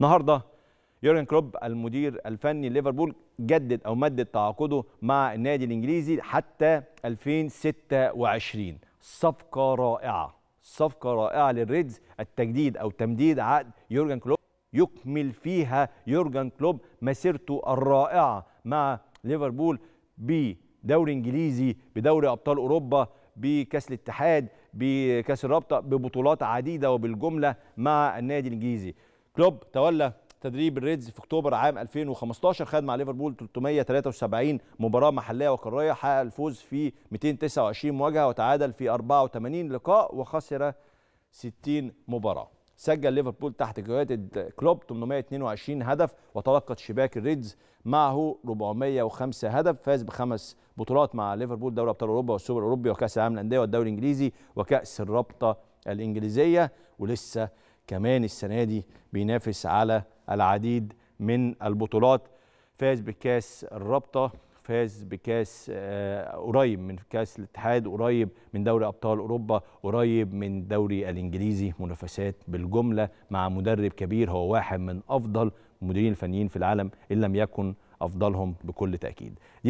النهارده يورجن كلوب المدير الفني ليفربول جدد او مدد تعاقده مع النادي الانجليزي حتى 2026 صفقه رائعه صفقه رائعه للريدز التجديد او تمديد عقد يورجن كلوب يكمل فيها يورجن كلوب مسيرته الرائعه مع ليفربول بدوري انجليزي بدوري ابطال اوروبا بكاس الاتحاد بكاس الرابطه ببطولات عديده وبالجمله مع النادي الانجليزي كلوب تولى تدريب الريدز في اكتوبر عام 2015 خد مع ليفربول 373 مباراه محليه وقاريه حقق الفوز في 229 مواجهه وتعادل في 84 لقاء وخسر 60 مباراه سجل ليفربول تحت قيادة كلوب 822 هدف وتلقت شباك الريدز معه 405 هدف فاز بخمس بطولات مع ليفربول دوري ابطال اوروبا والسوبر الاوروبي وكاس العالم للانديه والدوري الانجليزي وكاس الرابطه الانجليزيه ولسه كمان السنه دي بينافس على العديد من البطولات فاز بكاس الرابطه فاز بكاس آه، قريب من كاس الاتحاد قريب من دوري ابطال اوروبا قريب من دوري الانجليزي منافسات بالجمله مع مدرب كبير هو واحد من افضل المديرين الفنيين في العالم ان لم يكن افضلهم بكل تاكيد